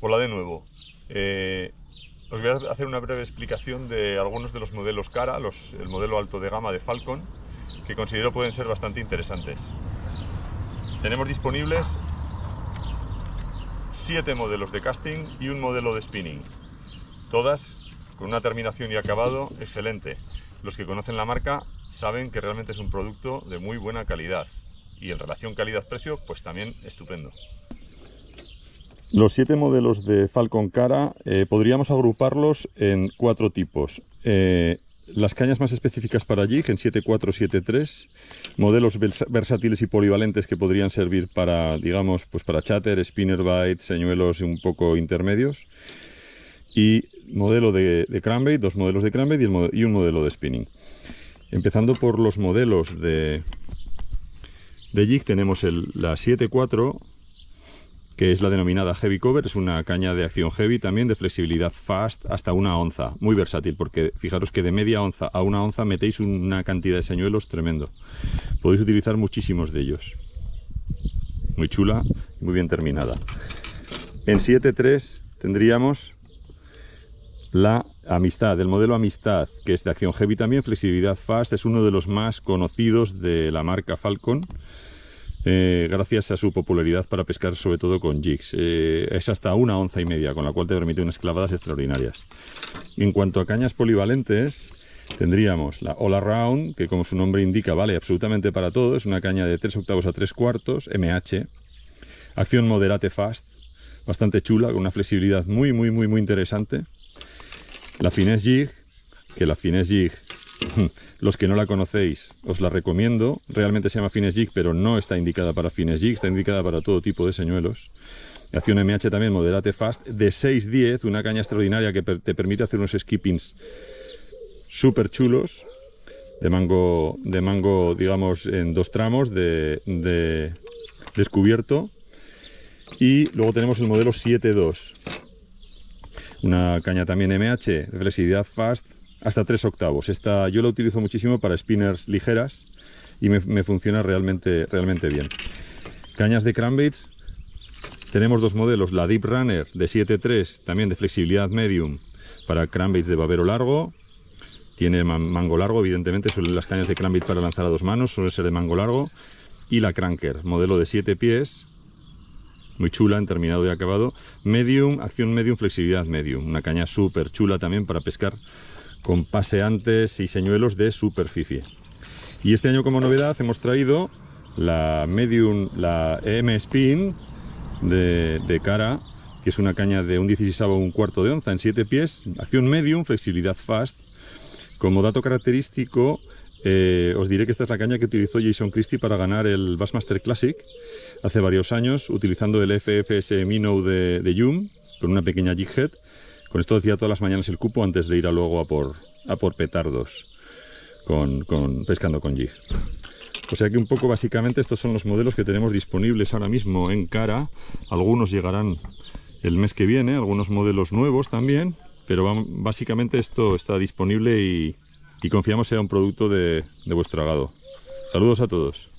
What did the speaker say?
Hola de nuevo. Eh, os voy a hacer una breve explicación de algunos de los modelos cara, el modelo alto de gama de Falcon, que considero pueden ser bastante interesantes. Tenemos disponibles siete modelos de casting y un modelo de spinning. Todas con una terminación y acabado excelente. Los que conocen la marca saben que realmente es un producto de muy buena calidad y en relación calidad-precio pues también estupendo. Los siete modelos de Falcon Cara eh, podríamos agruparlos en cuatro tipos. Eh, las cañas más específicas para jig en 7473, modelos versátiles y polivalentes que podrían servir para, digamos, pues para chatter, spinner bite, señuelos un poco intermedios. Y modelo de, de dos modelos de crankbait y, un modelo de spinning. Empezando por los modelos de, de jig, tenemos el, la 74 que es la denominada Heavy Cover, es una caña de acción heavy también de flexibilidad fast hasta una onza, muy versátil, porque fijaros que de media onza a una onza metéis una cantidad de señuelos tremendo. Podéis utilizar muchísimos de ellos. Muy chula muy bien terminada. En 7.3 tendríamos la amistad, el modelo amistad, que es de acción heavy también, flexibilidad fast, es uno de los más conocidos de la marca Falcon. Eh, gracias a su popularidad para pescar sobre todo con jigs. Eh, es hasta una onza y media, con la cual te permite unas clavadas extraordinarias. En cuanto a cañas polivalentes, tendríamos la All round que como su nombre indica vale absolutamente para todo, es una caña de 3 octavos a 3 cuartos, MH, acción moderate fast, bastante chula, con una flexibilidad muy, muy, muy, muy interesante. La Finesse Jig, que la Finesse Jig Los que no la conocéis, os la recomiendo. Realmente se llama Fines Jig, pero no está indicada para Fines Jig, está indicada para todo tipo de señuelos. Acción MH también, Moderate Fast, de 6.10, una caña extraordinaria que te permite hacer unos skippings súper chulos, de mango, de mango, digamos, en dos tramos de, descubierto. Y luego tenemos el modelo 7.2, una caña también MH, flexibilidad fast, hasta 3 octavos. Esta yo la utilizo muchísimo para spinners ligeras y me, funciona realmente, realmente bien. Cañas de cranbaits, tenemos dos modelos, la Deep Runner de 7.3, también de flexibilidad medium, para cranbaits de babero largo, tiene mango largo, evidentemente, suelen las cañas de cranbait para lanzar a dos manos, suele ser de mango largo, y la Cranker, modelo de 7 pies, muy chula en terminado y acabado, medium, acción medium, flexibilidad medium, una caña súper chula también para pescar con paseantes y señuelos de superficie. Y este año como novedad hemos traído la Medium, la e M Spin de, cara, que es una caña de un 16 o un cuarto de onza en 7 pies, acción medium, flexibilidad fast. Como dato característico, eh, os diré que esta es la caña que utilizó Jason Christie para ganar el Bassmaster Classic hace varios años, utilizando el FFS Mino de, de con una pequeña jighead. head con esto decía todas las mañanas el cupo antes de ir a luego a por, a por petardos, con, pescando con jig. O sea que un poco básicamente estos son los modelos que tenemos disponibles ahora mismo en cara. Algunos llegarán el mes que viene, algunos modelos nuevos también, pero básicamente esto está disponible y, y confiamos sea un producto de, de vuestro agado. Saludos a todos.